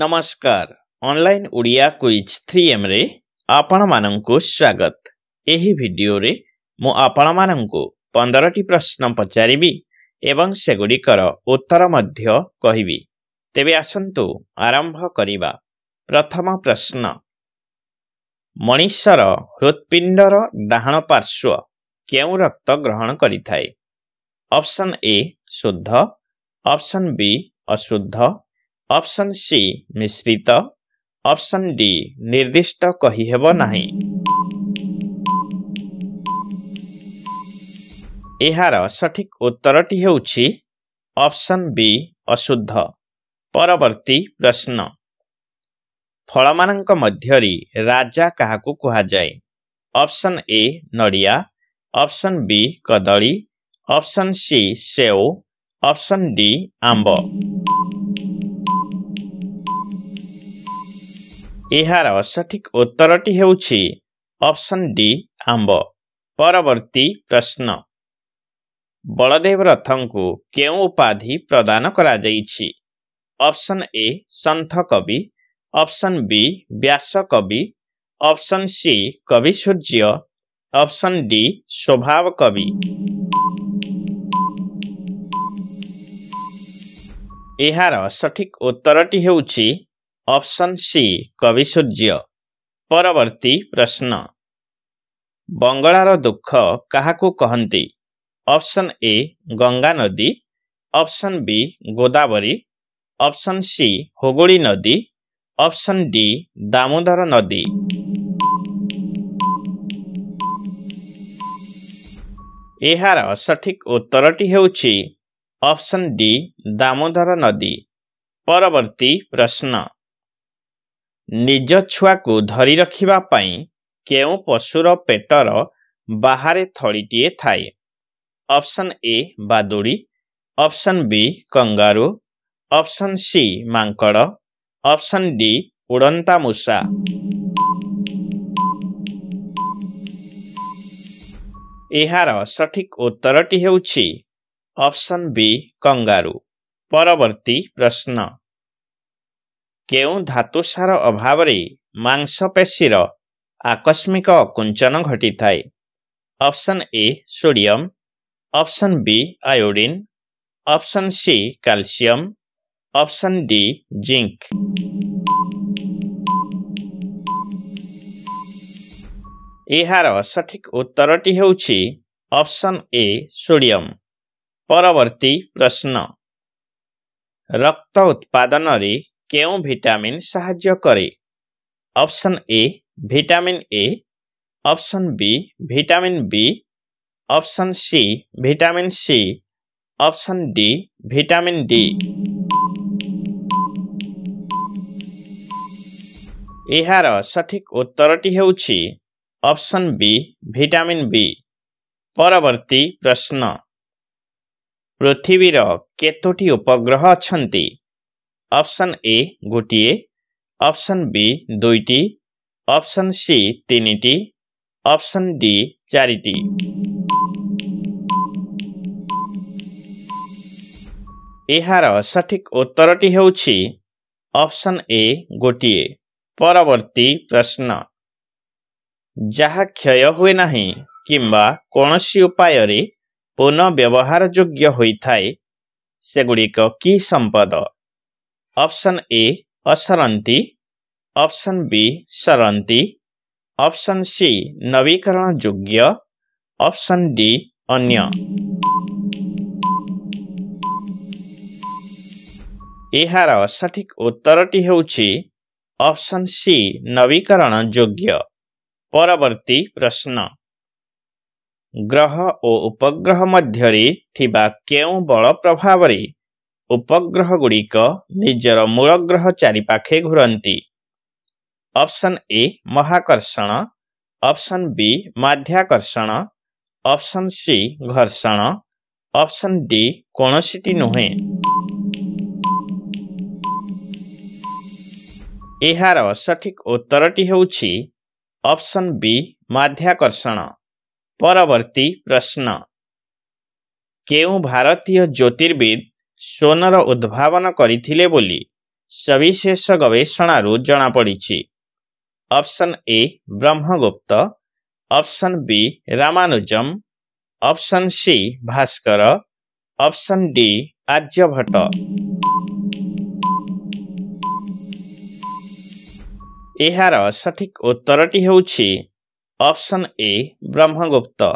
ନମସ୍କାର online Odia quiz three ଏମ୍ରେ ଆପଣମାନଙ୍କୁ ସ୍ୱାଗତ ଏହି ଭିଡ଼ିଓରେ ମୁଁ ଆପଣମାନଙ୍କୁ ପନ୍ଦରଟି ପ୍ରଶ୍ନ ପଚାରିବି ଏବଂ ସେଗୁଡ଼ିକର ଉତ୍ତର ମଧ୍ୟ କହିବି ତେବେ ଆସନ୍ତୁ ଆରମ୍ଭ କରିବା ପ୍ରଥମ ପ୍ରଶ୍ନ ମଣିଷର ହୃତ୍ପିଣ୍ଡର ଡାହାଣ ପାର୍ଶ୍ୱ କେଉଁ ରକ୍ତ ଗ୍ରହଣ କରିଥାଏ ଅପ୍ସନ୍ ଏ ଶୁଦ୍ଧ ଅପ୍ସନ୍ ବି ଅଶୁଦ୍ଧ ଅପସନ୍ ସି ମିଶ୍ରିତ ଅପସନ୍ ଡି ନିର୍ଦ୍ଦିଷ୍ଟ କହିହେବ ନାହିଁ ଏହାର ସଠିକ୍ ଉତ୍ତରଟି ହେଉଛି ଅପସନ୍ ବି ଅଶୁଦ୍ଧ ପରବର୍ତ୍ତୀ ପ୍ରଶ୍ନ ଫଳମାନଙ୍କ ମଧ୍ୟରେ ରାଜା କାହାକୁ କୁହାଯାଏ ଅପସନ୍ ଏ ନଡ଼ିଆ ଅପସନ୍ ବି କଦଳୀ ଅପସନ୍ ସି ସେଓ ଅପସନ୍ ଡି ଆମ୍ବ ଏହାର ସଠିକ୍ ଉତ୍ତରଟି ହେଉଛି ଅପସନ୍ ଡି ଆମ୍ବ ପରବର୍ତ୍ତୀ ପ୍ରଶ୍ନ ବଳଦେବ ରଥଙ୍କୁ କେଉଁ ଉପାଧି ପ୍ରଦାନ କରାଯାଇଛି ଅପସନ୍ ଏ ସନ୍ଥ କବି ଅପସନ୍ ବି ବ୍ୟାସକବି ଅପସନ୍ ସି କବି ସୂର୍ଯ୍ୟ ଅପସନ୍ ଡି ସ୍ୱଭାବ କବି ଏହାର ସଠିକ୍ ଉତ୍ତରଟି ହେଉଛି ଅପସନ୍ ସି କବି ସୂର୍ଯ୍ୟ ପରବର୍ତ୍ତୀ ପ୍ରଶ୍ନ ବଙ୍ଗଳାର ଦୁଃଖ କାହାକୁ କହନ୍ତି ଅପସନ୍ ଏ ଗଙ୍ଗା ନଦୀ option B Godavari option C Hooghly ନଦୀ ଅପସନ୍ ଡି ଦାମୋଦର ନଦୀ ଏହାର ସଠିକ୍ ଉତ୍ତରଟି ହେଉଛି ଅପସନ୍ ଡି ଦାମୋଦର ନଦୀ ପରବର୍ତ୍ତୀ ପ୍ରଶ୍ନ ନିଜ ଛୁଆକୁ ଧରି ରଖିବା ପାଇଁ କେଉଁ ପଶୁର ପେଟର ବାହାରେ ଥଳିଟିଏ ଥାଏ ଅପସନ୍ ଏ ବାଦୁଡ଼ି option B kangaroo option C ମାଙ୍କଡ଼ ଅପସନ୍ ଡି ଉଡନ୍ତା ମୂଷା ଏହାର ସଠିକ୍ ଉତ୍ତରଟି ହେଉଛି ଅପସନ୍ ବି କଙ୍ଗାରୁ ପରବର୍ତ୍ତୀ ପ୍ରଶ୍ନ କେଉଁ ଧାତୁସାର ଅଭାବରେ ମାଂସପେଶୀର ଆକସ୍ମିକ କୁଞ୍ଚନ ଘଟିଥାଏ option A sodium option B iodine option C calcium option D zinc ଏହାର ସଠିକ୍ ଉତ୍ତରଟି ହେଉଛି ଅପସନ୍ ଏ ସୋଡ଼ିୟମ୍ ପରବର୍ତ୍ତୀ ପ୍ରଶ୍ନ ରକ୍ତ ଉତ୍ପାଦନରେ କେଉଁ ଭିଟାମିନ୍ ସାହାଯ୍ୟ କରେ option A vitamin A option B vitamin B option C vitamin C option D vitamin D ଏହାର ସଠିକ୍ ଉତ୍ତରଟି ହେଉଛି ଅପ୍ସନ୍ ବି ଭିଟାମିନ୍ ବି ପରବର୍ତ୍ତୀ ପ୍ରଶ୍ନ ପୃଥିବୀର କେତୋଟି ଉପଗ୍ରହ ଅଛନ୍ତି ଅପସନ୍ ଏ ଗୋଟିଏ ଅପସନ୍ ବି ଦୁଇଟି ଅପସନ୍ ସି ତିନିଟି ଅପସନ୍ ଡି ଚାରିଟି ଏହାର ସଠିକ୍ ଉତ୍ତରଟି ହେଉଛି ଅପସନ୍ ଏ ଗୋଟିଏ ପରବର୍ତ୍ତୀ ପ୍ରଶ୍ନ ଯାହା କ୍ଷୟ ହୁଏ ନାହିଁ କିମ୍ବା କୌଣସି ଉପାୟରେ ପୁନଃ ବ୍ୟବହାରଯୋଗ୍ୟ ହୋଇଥାଏ ସେଗୁଡ଼ିକ କି ସମ୍ପଦ अप्सन ए असरन्ती अप्सन बी सरन्ती अप्सन सी नवीकरण योग्य अप्सन डी अन्य यहाँ सठिक उत्तर टी छ अप्सन सी नवीकरण परवर्ती प्रश्न ग्रह ओ उपग्रह मध्य बल प्रभाव उपग्रह गुडिक निजर मूल ग्रह चारिपा घुर अप्सन ए महाकर्षण अप्सन वि माकर्षण अप्सन सी घर्षण डी डि किटी नुहे सठिक उत्तर ऑप्शन बी वि माकर्षण परवर्ती प्रश्न के भारतीय ज्योतिर्विद ସ୍ୱନର ଉଦ୍ଭାବନ କରିଥିଲେ ବୋଲି ସବିଶେଷ ଗବେଷଣାରୁ ଜଣାପଡ଼ିଛି option A Brahmagupta option B Ramanujam option C Bhaskara option D Aryabhata ଏହାର ସଠିକ୍ ଉତ୍ତରଟି ହେଉଛି ଅପସନ୍ ଏ ବ୍ରହ୍ମଗୁପ୍ତ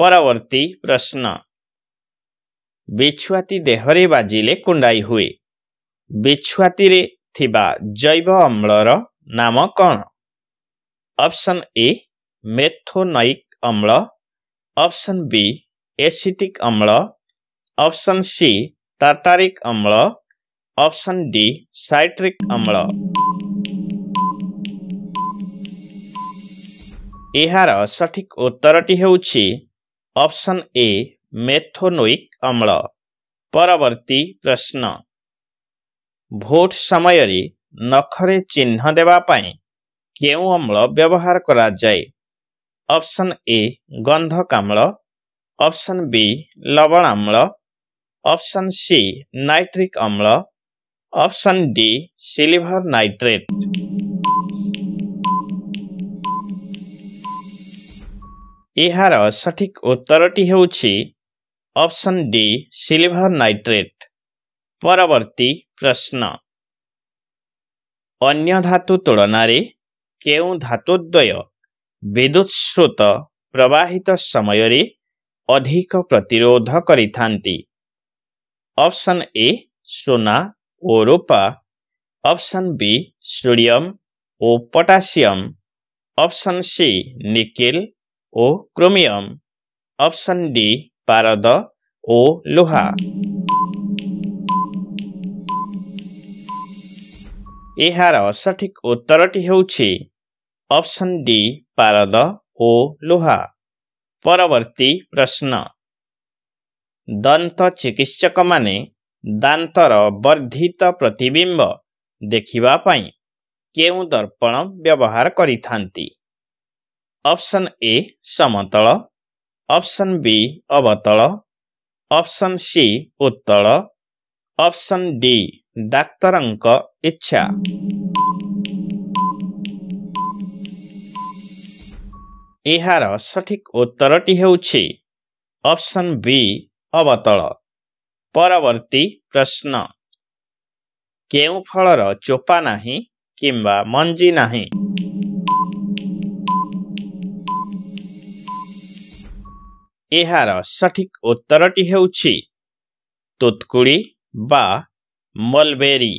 ପରବର୍ତ୍ତୀ ପ୍ରଶ୍ନ ବିଛୁଆତି ଦେହରେ ବାଜିଲେ କୁଣ୍ଡାଇ ହୁଏ ବିଛୁଆତିରେ ଥିବା ଜୈବ ଅମ୍ଳର ନାମ କ'ଣ ଅପସନ୍ ଏ ମେଥୋନଇକ୍ ଅମ୍ଳ ଅପସନ୍ ବି ଏସିଟିକ୍ ଅମ୍ଳ ଅପସନ୍ ସି ଟାଟାରିକ୍ ଅମ୍ଳ ଅପସନ୍ ଡି ସାଇଟ୍ରିକ୍ ଅମ୍ଳ ଏହାର ସଠିକ୍ ଉତ୍ତରଟି ହେଉଛି ଅପସନ୍ ଏ મેથોનોઇક અમ્ળ ପରବର୍ତ୍ତୀ ପ୍ରଶ୍ନ ଭୋଟ ସମୟରେ ନଖରେ ଚିହ୍ନ ଦେବା ପାଇଁ କେଉଁ ଅମ୍ଳ ବ୍ୟବହାର କରାଯାଏ ଅପସନ୍ ଏ ଗନ୍ଧକାମ୍ଳ ଅପସନ୍ ବି ଲବଣାମ୍ଳ ଅପସନ୍ ସି ନାଇଟ୍ରିକ୍ ଅମ୍ଳ ଅପସନ୍ ଡି ସିଲିଭର ନାଇଟ୍ରେଟ୍ ଏହାର ସଠିକ୍ ଉତ୍ତରଟି ହେଉଛି अप्सन डि सिलभर नाइट्रेट परवर्ती प्रश्न अन्य धु तुलन केुद्वय विद्युत स्रोत प्रवाहित समयले अधिक प्रतिरोध ऑप्शन ए सोना ओ रूपा ऑप्शन बी सोडियम ओ ऑप्शन सी निकेल ओ क्रोमियम ऑप्शन डी ପାରଦ ଓ ଲୁହା ଏହାର ସଠିକ ଉତ୍ତରଟି ହେଉଛି ଅପସନ୍ ଡି ପାରଦ ଓ ଲୁହା ପରବର୍ତ୍ତୀ ପ୍ରଶ୍ନ ଦନ୍ତ ଚିକିତ୍ସକମାନେ ଦାନ୍ତର ବର୍ଦ୍ଧିତ ପ୍ରତିବିମ୍ବ ଦେଖିବା ପାଇଁ କେଉଁ ଦର୍ପଣ ବ୍ୟବହାର କରିଥାନ୍ତି ଅପସନ୍ ଏ ସମତଳ ଅପସନ୍ ବି ଅବତଳ ଅପସନ୍ ସି ଉତ୍ତଳ ଅପସନ୍ ଡି ଡାକ୍ତରଙ୍କ ଇଚ୍ଛା ଏହାର ସଠିକ୍ ଉତ୍ତରଟି ହେଉଛି ଅପସନ୍ ବି ଅବତଳ ପରବର୍ତ୍ତୀ ପ୍ରଶ୍ନ କେଉଁ ଫଳର ଚୋପା ନାହିଁ କିମ୍ବା ମଞ୍ଜି ନାହିଁ ଏହାର ସଠିକ୍ ଉତ୍ତରଟି ହେଉଛି ତୁତକୁଡ଼ି ବା ମଲବେରୀ